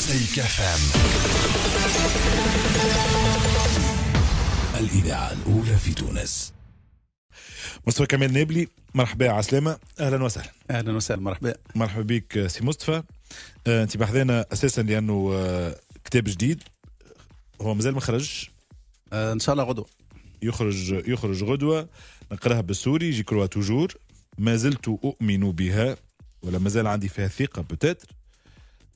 مزيكا فام الإذاعة الأولى في تونس مصطفى كمال نابلي مرحبا عسلامة أهلا وسهلا أهلا وسهلا مرحبا مرحبا بك سي مصطفى آه، أنت بحذانا أساسا لأنه آه، كتاب جديد هو مازال ما خرجش آه، إن شاء الله غدوة يخرج يخرج غدوة نقراها بالسوري جي كروا توجور ما زلت أؤمن بها ولا مازال عندي فيها ثقة بتاتر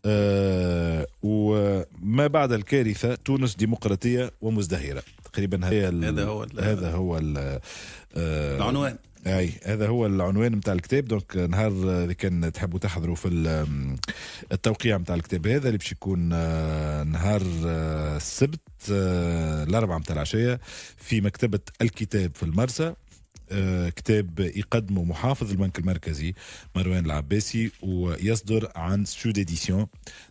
آه، وما بعد الكارثة تونس ديمقراطية ومزدهرة تقريبا هي هذا هو هذا هو آه العنوان اي هذا هو العنوان نتاع الكتاب دونك نهار اللي كان تحبوا تحضروا في التوقيع نتاع الكتاب هذا اللي باش يكون آه، نهار آه، السبت الاربعاء نتاع العشيه في مكتبه الكتاب في المرسى آه، كتاب يقدمه محافظ البنك المركزي مروان العباسي ويصدر عن سود اديسيون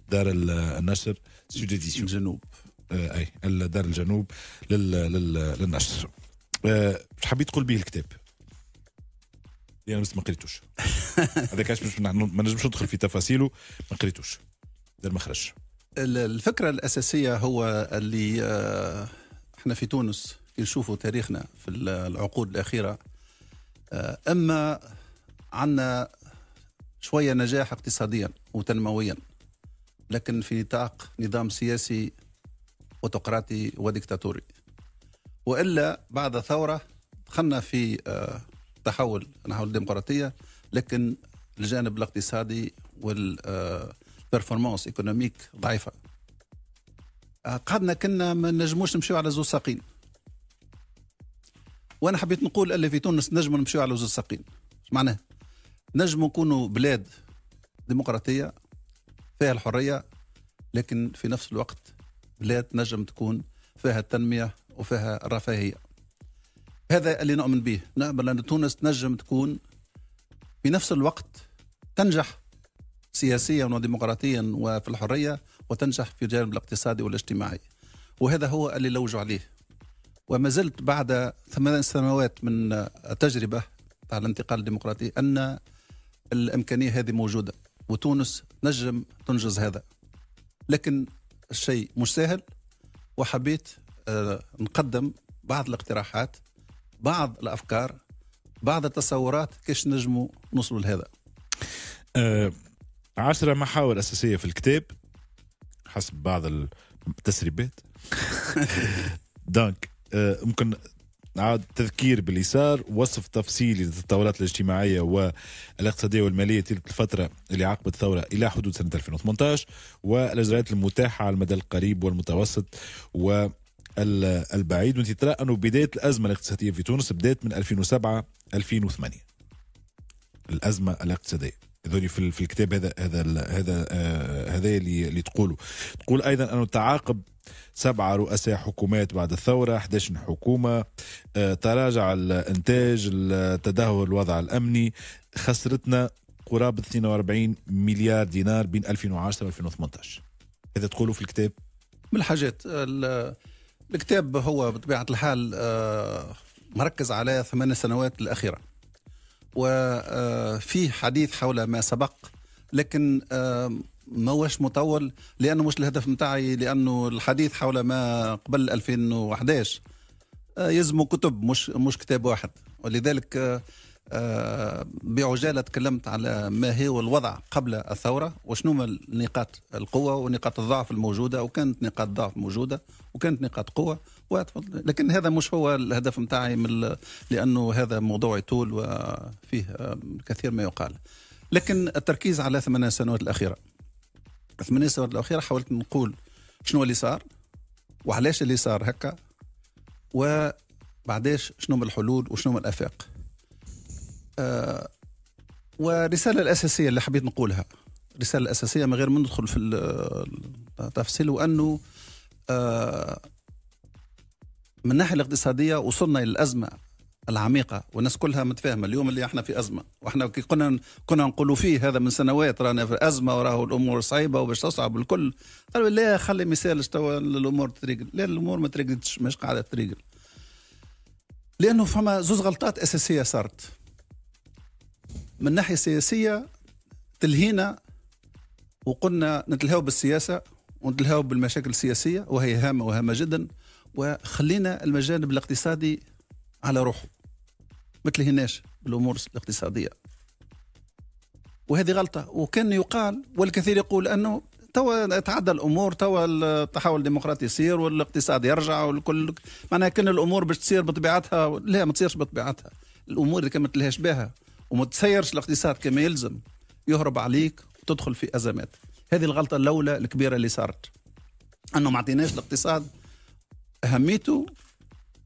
دار النشر سود اديسيون الجنوب آه، اي دار الجنوب لل لل للنشر مش آه، حبيت تقول به الكتاب انا بس ما قريتوش هذاك علاش ما نجمش ندخل في تفاصيله ما قريتوش ما خرجش الفكره الاساسيه هو اللي احنا في تونس نشوفوا تاريخنا في العقود الاخيره آه، اما عندنا شويه نجاح اقتصاديا وتنمويا لكن في نطاق نظام سياسي اوتقراطي وديكتاتوري والا بعد ثوره دخلنا في آه، تحول نحو الديمقراطيه لكن الجانب الاقتصادي والبرفورمانس ايكونوميك آه، ضعيفه قعدنا كنا ما نجموش نمشيو على زوج ساقين وانا حبيت نقول اللي في تونس نجم نمشيو على زوج ساقين معناه نجم نكونوا بلاد ديمقراطيه فيها الحريه لكن في نفس الوقت بلاد نجم تكون فيها التنميه وفيها الرفاهيه هذا اللي نؤمن به نعمل ان تونس تنجم تكون في نفس الوقت تنجح سياسيا وديمقراطيا وفي الحريه وتنجح في الجانب الاقتصادي والاجتماعي وهذا هو اللي لوجوا عليه وما زلت بعد ثمان سنوات من التجربة على الانتقال الديمقراطي أن الإمكانية هذه موجودة وتونس نجم تنجز هذا لكن الشيء مش سهل وحبيت آه، نقدم بعض الاقتراحات بعض الأفكار بعض التصورات كيش نجموا نوصلوا لهذا أه عشرة محاور أساسية في الكتاب حسب بعض التسريبات دونك آه، ممكن عاد تذكير باللي صار وصف تفصيلي للتطورات الاجتماعيه والاقتصاديه والماليه تلك الفتره اللي عقبت الثوره الى حدود سنه 2018 والاجراءات المتاحه على المدى القريب والمتوسط و البعيد وانت ترى انه بدايه الازمه الاقتصاديه في تونس بدات من 2007 2008 الازمه الاقتصاديه ذوني في, في الكتاب هذا هذا هذا آه، هذا اللي اللي تقوله تقول ايضا انه تعاقب سبعة رؤساء حكومات بعد الثورة 11 حكومة آه، تراجع الانتاج تدهور الوضع الامني خسرتنا قرابة 42 مليار دينار بين 2010 و 2018 هذا تقوله في الكتاب من الحاجات الكتاب هو بطبيعة الحال آه، مركز على ثمان سنوات الأخيرة وفيه حديث حول ما سبق لكن ما هوش مطول لانه مش الهدف متاعي لانه الحديث حول ما قبل 2011 آه، يزمو كتب مش مش كتاب واحد ولذلك آه، آه، بعجاله تكلمت على ما هو الوضع قبل الثوره وشنو نقاط القوه ونقاط الضعف الموجوده وكانت نقاط ضعف موجوده وكانت نقاط قوه لكن هذا مش هو الهدف نتاعي من لانه هذا موضوع يطول وفيه آه، كثير ما يقال لكن التركيز على ثمان سنوات الاخيره ثمان سنوات الاخيره حاولت نقول شنو اللي صار وعلاش اللي صار هكا وبعداش شنو الحلول وشنو الافاق آه، والرسالة الأساسية اللي حبيت نقولها الرسالة الأساسية من غير ما ندخل في التفصيل وأنه آه، من الناحية الاقتصادية وصلنا إلى الأزمة العميقة والناس كلها متفاهمة اليوم اللي احنا في أزمة واحنا كنا كنا نقولوا فيه هذا من سنوات رانا في أزمة وراه الأمور صعيبة وباش تصعب الكل قالوا لا خلي مثال توا الأمور تريقل لا الأمور ما تريقلتش مش قاعدة تريقل لأنه فما زوز غلطات أساسية صارت من ناحيه سياسيه تلهينا وقلنا نتلهاو بالسياسه ونتلهاو بالمشاكل السياسيه وهي هامه وهامه جدا وخلينا المجانب الاقتصادي على روحه ما تلهيناش بالامور الاقتصاديه وهذه غلطه وكان يقال والكثير يقول انه توا تعدى الامور توا التحول الديمقراطي يصير والاقتصاد يرجع والكل معناها كان الامور باش تصير بطبيعتها لا ما تصيرش بطبيعتها الامور اللي كان ما تلهاش بها وما تسيرش الاقتصاد كما يلزم يهرب عليك وتدخل في ازمات هذه الغلطه الاولى الكبيره اللي صارت انه ما عطيناش الاقتصاد اهميته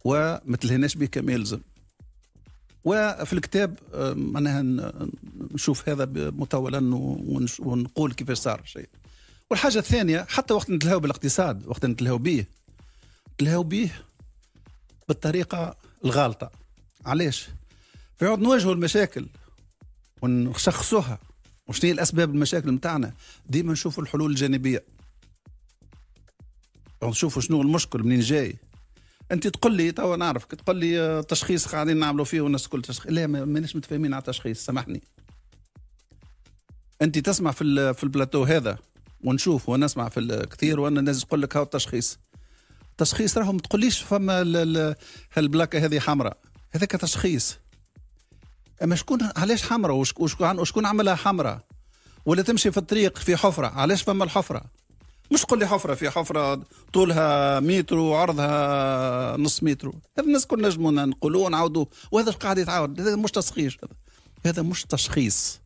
وما تلهناش به كما يلزم وفي الكتاب آه، معناها نشوف هذا مطولا ونقول كيفاش صار الشيء والحاجه الثانيه حتى وقت نتلهاو بالاقتصاد وقت نتلهاو به نتلهاو به بالطريقه الغالطه علاش فيقعد نواجهوا المشاكل ونشخصوها وشنو هي الاسباب المشاكل نتاعنا ديما نشوفوا الحلول الجانبيه نشوفوا شنو المشكل منين جاي انت تقول لي توا نعرفك تقول لي آه، تشخيص قاعدين نعملوا فيه والناس الكل تشخيص لا مانيش متفاهمين على التشخيص سامحني انت تسمع في في البلاتو هذا ونشوف ونسمع في كثير وانا الناس تقول لك هاو التشخيص تشخيص راهم ما تقوليش فما هالبلاكه هذه حمراء هذاك تشخيص اما شكون علاش حمراء وشكون يعني وشكون عملها حمراء ولا تمشي في الطريق في حفره علاش فما الحفره مش تقول لي حفره في حفره طولها متر وعرضها نص متر هذا الناس كنا نجمو نقولوا ونعاودوا وهذا قاعد يتعاود هذا مش تشخيص هذا مش تشخيص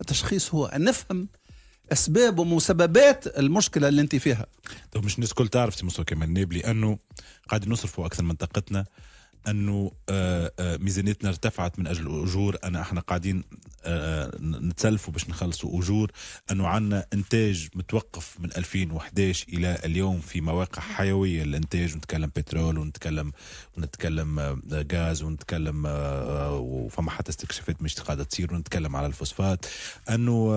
التشخيص هو ان نفهم اسباب ومسببات المشكله اللي انت فيها. طيب مش الناس الكل تعرف مستوى كمان نابلي لانه قاعد نصرفوا اكثر من طاقتنا انه آه، آه، ميزانيتنا ارتفعت من اجل الاجور انا احنا قاعدين آه، نتسلفوا باش نخلصوا اجور انه عندنا انتاج متوقف من 2011 الى اليوم في مواقع حيويه للانتاج ونتكلم بترول ونتكلم ونتكلم غاز ونتكلم وفما حتى استكشافات مش قاعده تصير ونتكلم على الفوسفات انه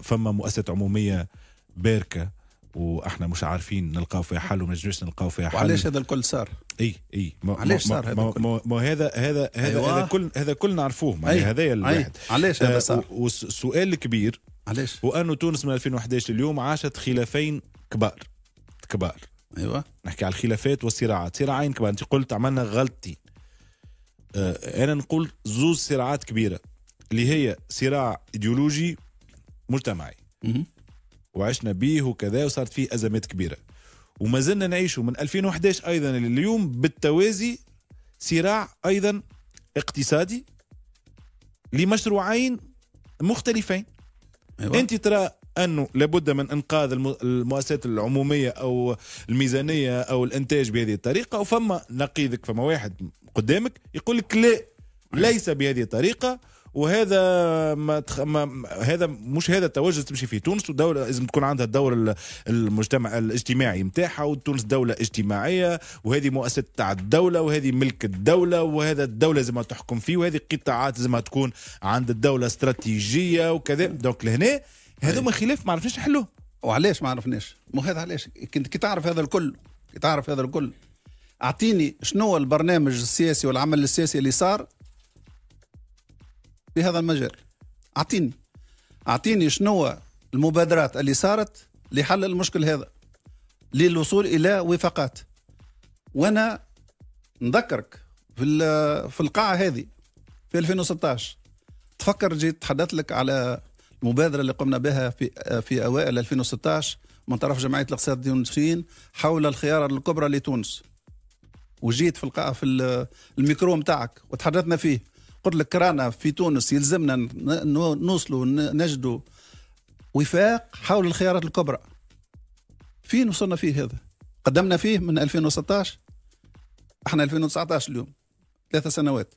فما مؤسسات عموميه باركه واحنا مش عارفين نلقاو فيها حل وما نجموش نلقاو فيها حل وعلاش هذا الكل صار؟ اي اي علاش صار هذا الكل؟ ما هذا هذا هذا, أيوة. هذا كل هذا كل نعرفوه معناها يعني هذا الواحد علاش هذا آه، صار؟ والسؤال الكبير علاش؟ هو انه تونس من 2011 لليوم عاشت خلافين كبار كبار ايوه نحكي على الخلافات والصراعات صراعين كبار انت قلت عملنا غلطتين آه، انا نقول زوز صراعات كبيره اللي هي صراع ايديولوجي مجتمعي م -م. وعشنا به وكذا وصارت فيه ازمات كبيره وما زلنا نعيشه من 2011 ايضا لليوم بالتوازي صراع ايضا اقتصادي لمشروعين مختلفين أيوة. انت ترى انه لابد من انقاذ المؤسسات العموميه او الميزانيه او الانتاج بهذه الطريقه وفما نقيضك فما واحد قدامك يقول لك لا أيوة. ليس بهذه الطريقه وهذا ما, تخ... ما هذا مش هذا التوجه تمشي فيه تونس دولة لازم تكون عندها الدور المجتمع الاجتماعي نتاعها وتونس دولة اجتماعية وهذه مؤسسة تاع الدولة وهذه ملك الدولة وهذا الدولة لازم تحكم فيه وهذه قطاعات لازم تكون عند الدولة استراتيجية وكذا دونك لهنا هذوما خلاف ما عرفناش نحلوه وعلاش ما عرفناش؟ مو هذا علاش؟ كي تعرف هذا الكل كي تعرف هذا الكل اعطيني شنو البرنامج السياسي والعمل السياسي اللي صار بهذا المجال اعطيني اعطيني شنو المبادرات اللي صارت لحل المشكل هذا للوصول الى وفاقات وانا نذكرك في في القاعه هذه في 2016 تفكر جيت تحدثت لك على المبادره اللي قمنا بها في في اوائل 2016 من طرف جمعيه الاقتصاد التونسيين حول الخيار الكبرى لتونس وجيت في القاعه في الميكرو نتاعك وتحدثنا فيه قلت لك رانا في تونس يلزمنا نوصلوا نجدوا وفاق حول الخيارات الكبرى فين وصلنا فيه هذا قدمنا فيه من 2016 احنا 2019 اليوم ثلاثة سنوات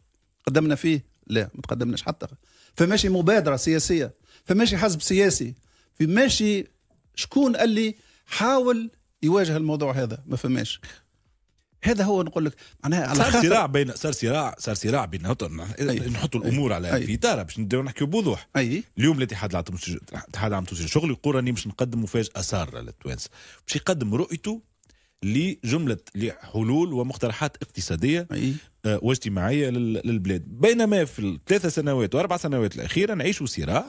قدمنا فيه لا ما تقدمناش حتى فماشي مبادرة سياسية فماشي حزب سياسي فماشي شكون اللي حاول يواجه الموضوع هذا ما فماش هذا هو نقول لك معناها على صار صراع بين صار صراع صار صراع بين نحطوا الامور على في اطار باش نبداو نحكيو بوضوح أي. اليوم الاتحاد العام الاتحاد العام التونسي للشغل يقول راني باش نقدم مفاجاه ساره للتوانسه باش يقدم رؤيته لجمله لحلول ومقترحات اقتصاديه أي. آه، واجتماعيه للبلاد بينما في الثلاث سنوات واربع سنوات الاخيره نعيشوا صراع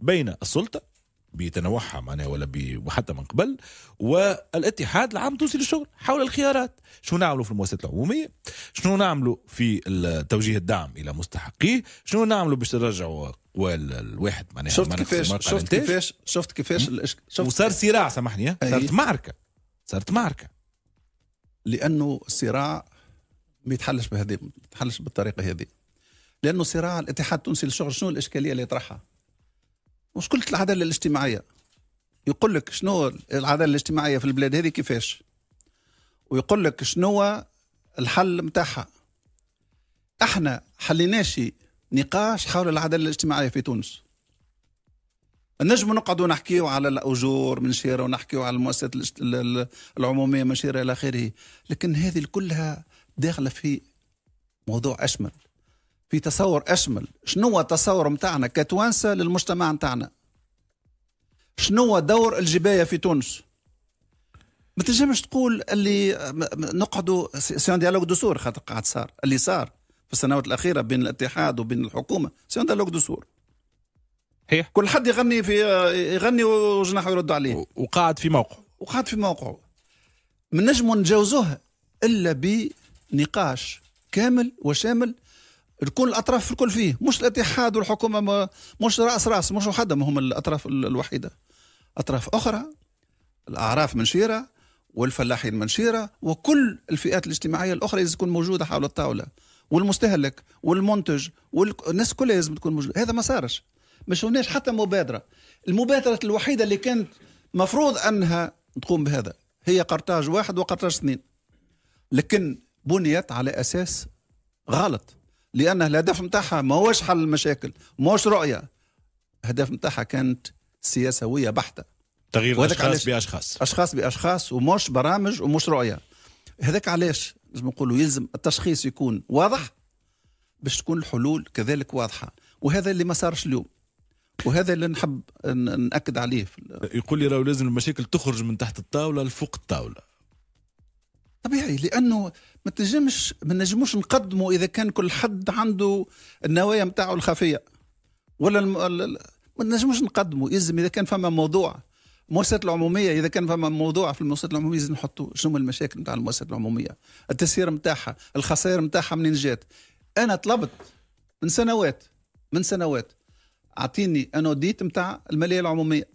بين السلطه بتنوعها معناها ولا ب... وحتى من قبل والاتحاد العام التونسي للشغل حول الخيارات شنو نعملوا في المؤسسات العموميه شنو نعملوا في توجيه الدعم الى مستحقيه شنو نعملوا باش نرجعوا قوال الواحد معناها شفت كيفاش شفت كيفاش شفت كيفاش شفت وصار صراع سامحني صارت معركه صارت معركه لانه الصراع ما يتحلش بهذه ما يتحلش بالطريقه هذه لانه صراع الاتحاد التونسي للشغل شنو الاشكاليه اللي يطرحها مشكلة العداله الاجتماعيه يقول لك شنو العداله الاجتماعيه في البلاد هذه كيفاش ويقول لك شنو الحل نتاعها احنا حليناش نقاش حول العداله الاجتماعيه في تونس نجم نقعدوا نحكيوا على الاجور من شيره ونحكيوا على المؤسسات العموميه من شيره الى اخره لكن هذه كلها داخله في موضوع اشمل في تصور أشمل شنو هو التصور نتاعنا كتوانسة للمجتمع نتاعنا شنو هو دور الجباية في تونس ما تنجمش تقول اللي نقعدوا سي ديالوغ دو سور خاطر قاعد صار اللي صار في السنوات الأخيرة بين الاتحاد وبين الحكومة سي ديالوغ دو سور هي. كل حد يغني في يغني وجناحه يرد عليه وقاعد في موقعه وقاعد في موقعه من نجم نجاوزوها الا بنقاش كامل وشامل الكل الاطراف الكل فيه مش الاتحاد والحكومه ما مش راس راس مش وحدهم هم الاطراف الوحيده اطراف اخرى الاعراف منشيره والفلاحين منشيره وكل الفئات الاجتماعيه الاخرى لازم تكون موجوده حول الطاوله والمستهلك والمنتج والناس كلها لازم تكون موجوده هذا ما صارش مش هناش حتى مبادره المبادره الوحيده اللي كانت مفروض انها تقوم بهذا هي قرطاج واحد وقرطاج اثنين لكن بنيت على اساس غلط لان الهدف نتاعها ماهوش حل المشاكل هوش رؤيه الهدف نتاعها كانت سياسويه بحته تغيير اشخاص باشخاص اشخاص باشخاص ومش برامج ومش رؤيه هذاك علاش لازم نقولوا يلزم التشخيص يكون واضح باش تكون الحلول كذلك واضحه وهذا اللي ما صارش اليوم وهذا اللي نحب ناكد عليه يقول لي راه لازم المشاكل تخرج من تحت الطاوله لفوق الطاوله طبيعي لانه ما تنجمش ما نجموش نقدموا اذا كان كل حد عنده النوايا نتاعو الخفيه ولا الم... ما نجموش نقدموا يلزم اذا كان فما موضوع المؤسسات العموميه اذا كان فما موضوع في المؤسسات العموميه لازم نحطوا شنو المشاكل نتاع المؤسسات العموميه التسيير نتاعها الخسائر نتاعها منين جات انا طلبت من سنوات من سنوات اعطيني انوديت نتاع الماليه العموميه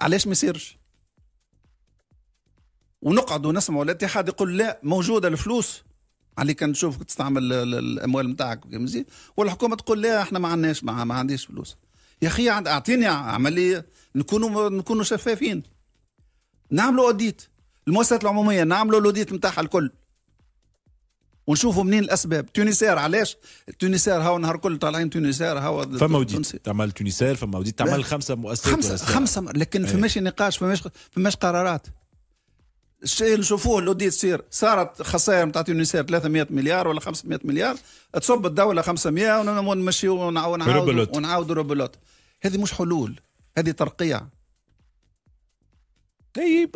علاش ما يصيرش ونقعدوا نسمعوا الاتحاد يقول لا موجوده الفلوس عليك نشوفك تستعمل الاموال نتاعك والحكومه تقول لا احنا ما عندناش ما, عنديش فلوس يا اخي اعطيني عمليه نكونوا نكونوا شفافين نعملوا اوديت المؤسسات العموميه نعملوا الاوديت نتاعها الكل ونشوفوا منين الاسباب تونسير علاش تونسير هاو نهار كل طالعين تونسير هاو فما وديت تعمل تونسير فما وديت تعمل خمسه مؤسسات خمسه خمسه لكن إيه. فماش نقاش فماش فماش قرارات الشيء اللي نشوفوه اللي ودي تصير صارت خسائر نتاع تونسير 300 مليار ولا 500 مليار تصب الدوله 500 ونمشيو ونعاودوا ونعاودوا ربلوت هذه مش حلول هذه ترقيع اي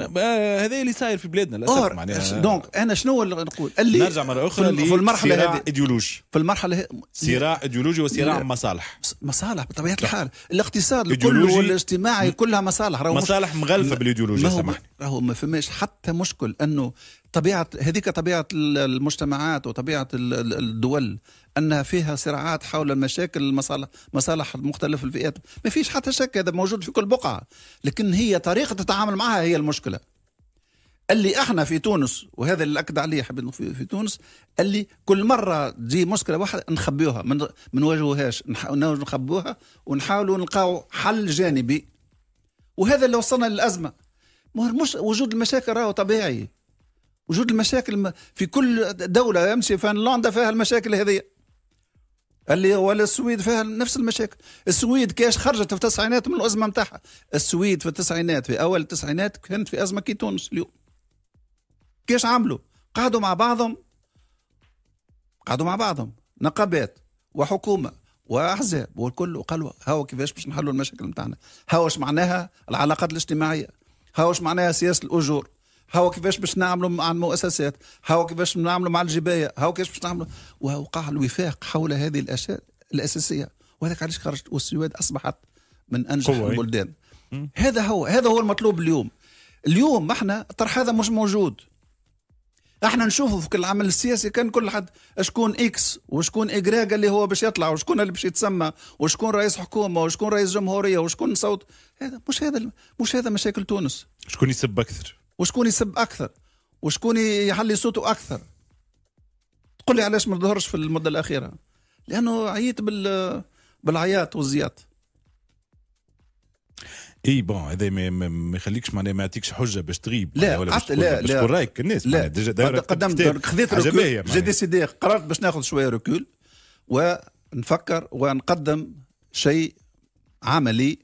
هذا اللي صاير في بلادنا للاسف معناها دونك انا شنو اللي نقول اللي نرجع مره اخرى في في المرحله هذه صراع ايديولوجي في المرحله صراع ايديولوجي وصراع مصالح مصالح بطبيعه الحال الاقتصاد كله والاجتماعي كلها مصالح مصالح مغلفه بالايديولوجيا سامحني راهو ما فماش حتى مشكل انه طبيعه هذيك طبيعه المجتمعات وطبيعه الدول انها فيها صراعات حول المشاكل المصالح مصالح مختلف الفئات ما فيش حتى شك هذا موجود في كل بقعه لكن هي طريقه التعامل معها هي المشكله اللي احنا في تونس وهذا اللي اكد عليه حبيت في, في تونس اللي كل مره تجي مشكله واحده نخبيوها ما نواجهوهاش نخبوها ونحاولوا نلقاو حل جانبي وهذا اللي وصلنا للازمه مش وجود المشاكل راهو طبيعي وجود المشاكل في كل دولة يمشي فنلندا فيها المشاكل هذه اللي ولا السويد فيها نفس المشاكل السويد كاش خرجت في التسعينات من الأزمة نتاعها السويد في التسعينات في أول التسعينات كانت في أزمة كي تونس اليوم كاش عملوا قعدوا مع بعضهم قعدوا مع بعضهم نقابات وحكومه واحزاب والكل وقالوا هاو كيفاش باش نحلوا المشاكل نتاعنا هاو معناها العلاقات الاجتماعيه هاو معناها سياسه الاجور هاو كيفاش باش نعملوا مع المؤسسات هاو كيفاش نعملوا مع الجبايه هاو كيفاش باش نعملوا ووقع الوفاق حول هذه الاشياء الاساسيه وهذاك علاش خرجت والسويد اصبحت من انجح قوي. البلدان هذا هو هذا هو المطلوب اليوم اليوم احنا الطرح هذا مش موجود احنا نشوفه في العمل السياسي كان كل حد شكون اكس وشكون اجراج اللي هو باش يطلع وشكون اللي باش يتسمى وشكون رئيس حكومه وشكون رئيس جمهوريه وشكون صوت هذا مش هذا مش هذا مشاكل تونس شكون يسب اكثر وشكون يسب اكثر وشكون يحلي صوته اكثر تقول لي علاش ما ظهرش في المده الاخيره لانه عييت بال بالعياط والزياط اي بون هذا ما يخليكش معناها ما يعطيكش حجه باش تغيب لا ولا باش لا باش رايك الناس لا قدمت خذيت ركول جي ديسيدي قررت باش ناخذ شويه ركول ونفكر ونقدم شيء عملي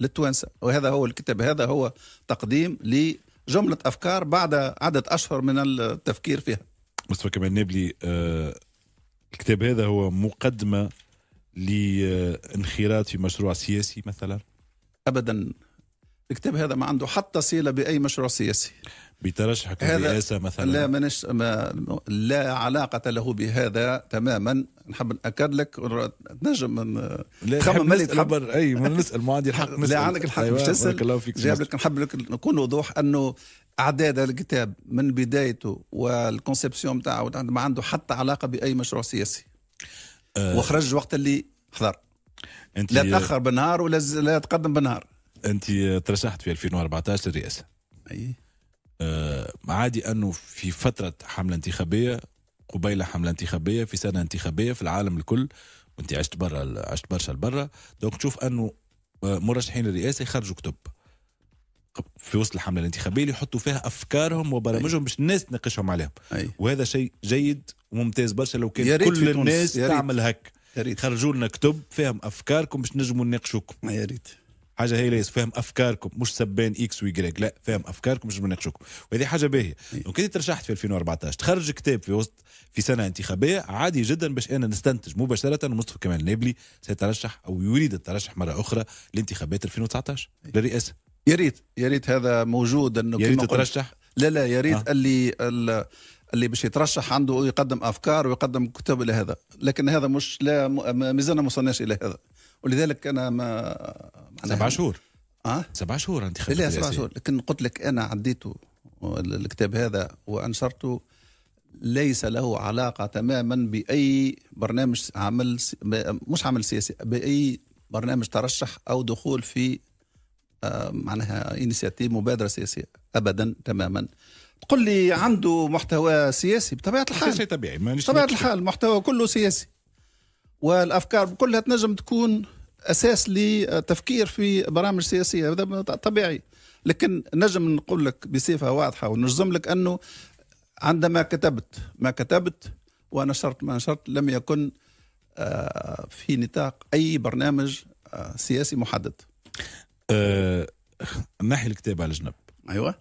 للتوانسه وهذا هو الكتاب هذا هو تقديم ل جملة أفكار بعد عدد أشهر من التفكير فيها مصطفى كمال نابلي آه الكتاب هذا هو مقدمة لانخراط في مشروع سياسي مثلا أبدا الكتاب هذا ما عنده حتى صلة بأي مشروع سياسي بترشحك للرئاسة مثلا لا منش ما لا علاقة له بهذا تماما نحب نأكد لك تنجم تخمم ملي تحب اي ما نسأل ما عندي الحق نسأل لا عندك الحق أيوة، مش تسأل جاب لك نحب لك نكون وضوح انه اعداد الكتاب من بدايته والكونسيبسيون بتاعه ما عنده حتى علاقة بأي مشروع سياسي أه وخرج وقت اللي حضر انت لا تاخر بنهار ولا لا تقدم بنهار انت ترشحت في 2014 للرئاسه اي آه، عادي انه في فتره حمله انتخابيه قبيل حمله انتخابيه في سنه انتخابيه في العالم الكل وانت عشت برا عشت برشا لبرا دونك تشوف انه آه، مرشحين الرئاسه يخرجوا كتب في وسط الحمله الانتخابيه اللي يحطوا فيها افكارهم وبرامجهم باش الناس تناقشهم عليهم أي. وهذا شيء جيد وممتاز برشا لو كان كل الناس تعمل هك خرجوا لنا كتب فيهم افكاركم باش نجموا نناقشوكم يا ريت حاجه هي فاهم افكاركم مش سبان اكس ويجريك لا فاهم افكاركم مش بنناقشوكم وهذه حاجه باهيه دونك إيه. انت ترشحت في 2014 تخرج كتاب في وسط في سنه انتخابيه عادي جدا باش انا نستنتج مباشره مصطفى كمال نابلي سيترشح او يريد الترشح مره اخرى لانتخابات 2019 إيه. للرئاسه يا ريت يا ريت هذا موجود انه يا ريت تترشح لا لا يا ريت آه. اللي اللي باش يترشح عنده يقدم افكار ويقدم كتب الى هذا لكن هذا مش لا مازلنا ما وصلناش الى هذا ولذلك انا ما سبع شهور اه سبع شهور انت خدت لا سبع شهور لكن قلت لك انا عديت الكتاب هذا وانشرته ليس له علاقه تماما باي برنامج عمل مش عمل سياسي باي برنامج ترشح او دخول في آه، معناها انيسياتيف مبادره سياسيه ابدا تماما تقول لي عنده محتوى سياسي بطبيعه الحال شيء طبيعي بطبيعه الحال محتوى كله سياسي والافكار كلها تنجم تكون اساس لتفكير في برامج سياسيه هذا طبيعي لكن نجم نقول لك بصفه واضحه ونجزم لك انه عندما كتبت ما كتبت ونشرت ما نشرت لم يكن آه، في نطاق اي برنامج آه، سياسي محدد. أه نحي الكتاب على جنب. ايوه.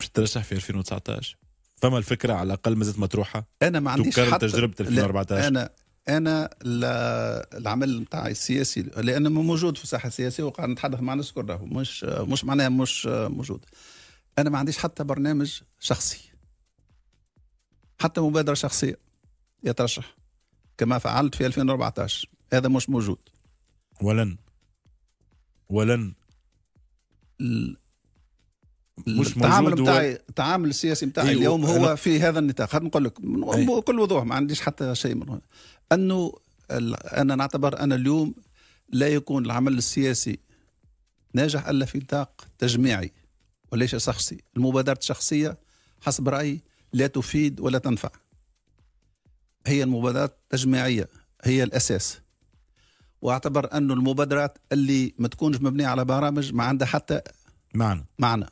باش ترشح في 2019 فما الفكره على الاقل مازالت مطروحه انا ما عنديش تكرر حتى تجربه 2014 انا انا العمل نتاعي السياسي لان موجود في الساحه السياسيه وقاعد نتحدث مع ناس كل مش مش معناها مش موجود انا ما عنديش حتى برنامج شخصي حتى مبادره شخصيه يترشح كما فعلت في 2014 هذا مش موجود ولن ولن مش التعامل بتاعي التعامل السياسي بتاعي أيوه اليوم هو في هذا النطاق خلينا نقول لك بكل وضوح ما عنديش حتى شيء من هنا انه انا نعتبر انا اليوم لا يكون العمل السياسي ناجح الا في نطاق تجميعي وليس شخصي المبادرات الشخصيه حسب رايي لا تفيد ولا تنفع هي المبادرات التجميعيه هي الاساس واعتبر انه المبادرات اللي ما تكونش مبنيه على برامج ما عندها حتى معنى معنى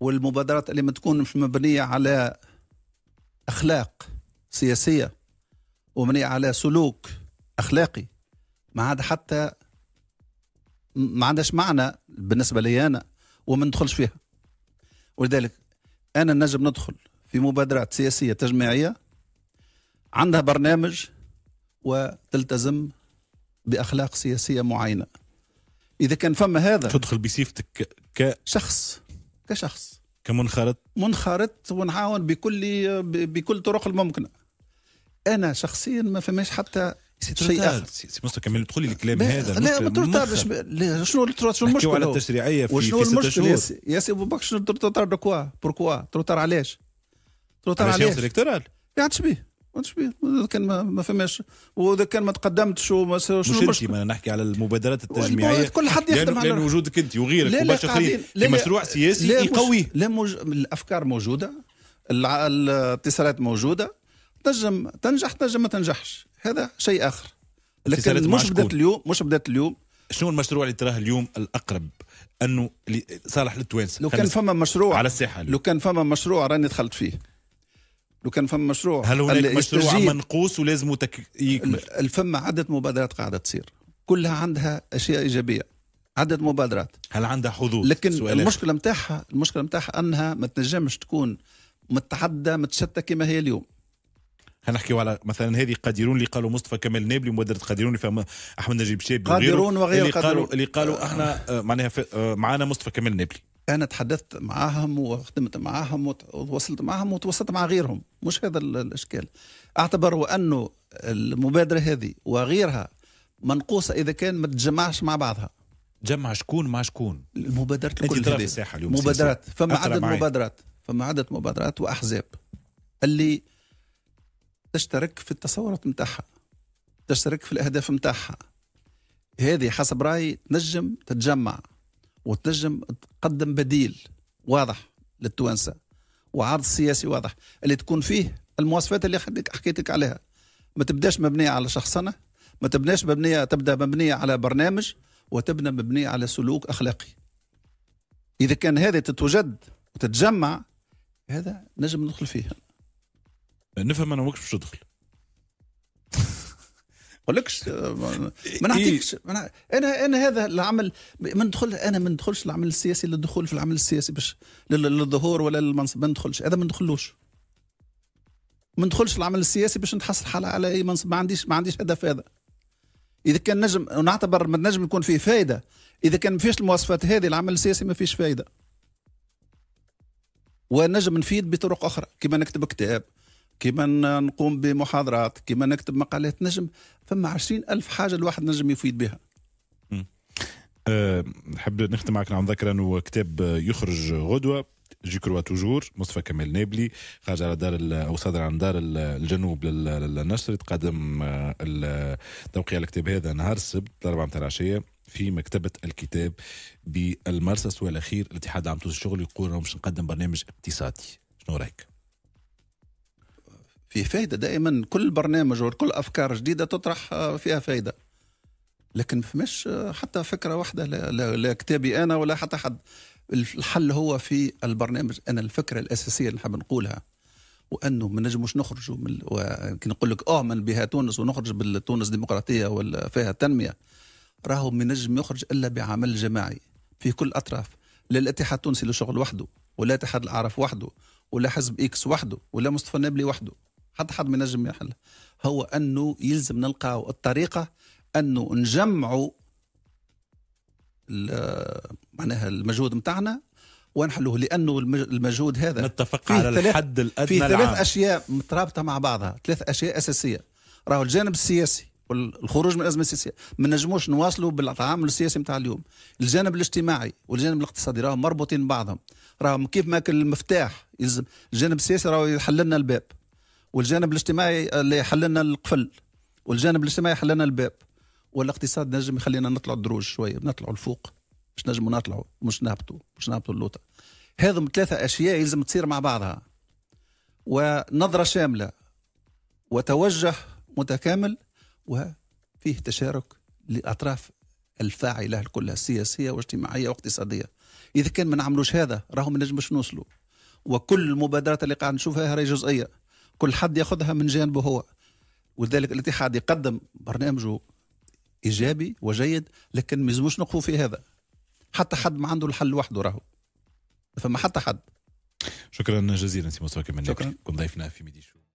والمبادرات اللي ما تكون مش مبنيه على اخلاق سياسيه ومبنيه على سلوك اخلاقي ما عاد حتى ما عندهاش معنى بالنسبه لي انا وما ندخلش فيها ولذلك انا نجم ندخل في مبادرات سياسيه تجميعيه عندها برنامج وتلتزم باخلاق سياسيه معينه اذا كان فما هذا تدخل بصفتك كشخص كشخص كمنخرط منخرط ونعاون بكل بكل طرق الممكنه انا شخصيا ما فماش حتى شيء اخر سي مستر كمال تقول لي الكلام هذا لا ما ترتبش لا شنو شنو المشكل على التشريعيه في شنو المشكل يا سي ابو بكر شنو تروتار دو كوا بوركوا تروتار علاش تروتار علاش الكترال يعني شبيه بيه كان ما, ما فماش واذا كان ما تقدمتش وما شنو مش انت ما نحكي على المبادرات التجميعيه كل حد يخدم لأن على لأن وجودك انت وغيرك وباش اخرين في مشروع سياسي يقوي لا موج... الافكار موجوده الاتصالات موجوده تنجم تنجح تنجم ما تنجحش هذا شيء اخر لكن مش بدات اليوم مش بدات اليوم شنو المشروع اللي تراه اليوم الاقرب انه صالح للتوانسه لو كان فما مشروع على الساحه لو كان فما مشروع راني دخلت فيه لو كان فما مشروع هل هناك مشروع منقوص ولازم تك... يكمل الفم عدة مبادرات قاعدة تصير كلها عندها أشياء إيجابية عدة مبادرات هل عندها حظوظ لكن المشكلة متاعها المشكلة متاعها أنها ما تنجمش تكون متحدة متشتة كما هي اليوم هنحكيو على مثلا هذه قادرون اللي قالوا مصطفى كمال نابلي مبادره قادرون اللي احمد نجيب شابي قادرون وغيره اللي قالوا اللي قالوا احنا آه، معناها آه، معانا مصطفى كمال نابلي انا تحدثت معاهم وخدمت معاهم وتواصلت معاهم وتواصلت مع غيرهم مش هذا الاشكال اعتبروا انه المبادره هذه وغيرها منقوصه اذا كان ما تجمعش مع بعضها جمع شكون مع شكون المبادرات الكل في الساحه اليوم مبادرات فما عدد معي. مبادرات فما عدد مبادرات واحزاب اللي تشترك في التصورات نتاعها تشترك في الاهداف نتاعها هذه حسب رايي تنجم تتجمع وتنجم تقدم بديل واضح للتوانسه وعرض سياسي واضح اللي تكون فيه المواصفات اللي حكيت لك عليها ما تبداش مبنيه على شخصنه ما تبناش مبنيه تبدا مبنيه على برنامج وتبنى مبنيه على سلوك اخلاقي اذا كان هذا تتوجد وتتجمع هذا نجم ندخل فيه نفهم انا وقت باش تدخل قولكش آه، ما نعطيكش إيه. انا انا هذا العمل ما ندخل انا ما ندخلش العمل السياسي للدخول في العمل السياسي باش للظهور ولا للمنصب ما ندخلش هذا ما ندخلوش ما ندخلش العمل السياسي باش نتحصل حالة على اي منصب ما عنديش ما عنديش هدف هذا اذا كان نجم نعتبر ما نجم يكون فيه فائده اذا كان ما فيش المواصفات هذه العمل السياسي ما فيش فائده ونجم نفيد بطرق اخرى كما نكتب كتاب كيما نقوم بمحاضرات كيما نكتب مقالات نجم فما عشرين ألف حاجة الواحد نجم يفيد بها أه، نحب أه نختم معك عن نعم ذكر أنه كتاب يخرج غدوة جي كروا توجور مصطفى كمال نابلي خرج على دار او صدر عن دار الجنوب للنشر تقدم أه، توقيع الكتاب هذا نهار السبت الاربعه متاع العشيه في مكتبة الكتاب بالمرسى الأخير الاتحاد عام الشغل يقول انه باش نقدم برنامج اقتصادي شنو رأيك؟ في فايدة دائما كل برنامج وكل أفكار جديدة تطرح آه، فيها فايدة لكن مش آه، حتى فكرة واحدة لا, لا, لا كتابي أنا ولا حتى حد الحل هو في البرنامج أنا الفكرة الأساسية اللي نحب نقولها وانه ما نجموش نخرجوا من كي نقول لك اؤمن آه، بها تونس ونخرج بالتونس ديمقراطيه ولا فيها التنميه راهو ما نجم يخرج الا بعمل جماعي في كل الاطراف لا الاتحاد التونسي لشغل وحده ولا اتحاد الاعراف وحده ولا حزب اكس وحده ولا مصطفى نابلي وحده حتى حد ما ينجم يحلها هو انه يلزم نلقاو الطريقه انه نجمعوا معناها المجهود نتاعنا ونحلوه لانه المجهود هذا نتفق على الحد الادنى في ثلاث العام. اشياء مترابطه مع بعضها ثلاث اشياء اساسيه راهو الجانب السياسي والخروج من الازمه السياسيه ما نجموش نواصلوا بالتعامل السياسي نتاع اليوم الجانب الاجتماعي والجانب الاقتصادي راهم مربوطين بعضهم راهم كيف ما كان المفتاح يلزم الجانب السياسي راهو يحل لنا الباب والجانب الاجتماعي اللي حللنا القفل والجانب الاجتماعي حللنا الباب والاقتصاد نجم يخلينا نطلع الدروج شويه نطلعوا الفوق باش نجموا نطلعوا مش نهبطوا مش نهبطوا اللوطه هذم ثلاثه اشياء يلزم تصير مع بعضها ونظره شامله وتوجه متكامل وفيه تشارك للاطراف الفاعله الكلها السياسية واجتماعيه واقتصاديه اذا كان ما نعملوش هذا راهو ما نجمش نوصلوا وكل المبادرات اللي قاعد نشوفها راهي جزئيه كل حد ياخذها من جانبه هو ولذلك الاتحاد يقدم برنامجه ايجابي وجيد لكن ما يلزموش نقفوا في هذا حتى حد ما عنده الحل وحده راهو فما حتى حد شكرا جزيلا سي مصطفى كمان شكرا كنت ضيفنا في ميدي شو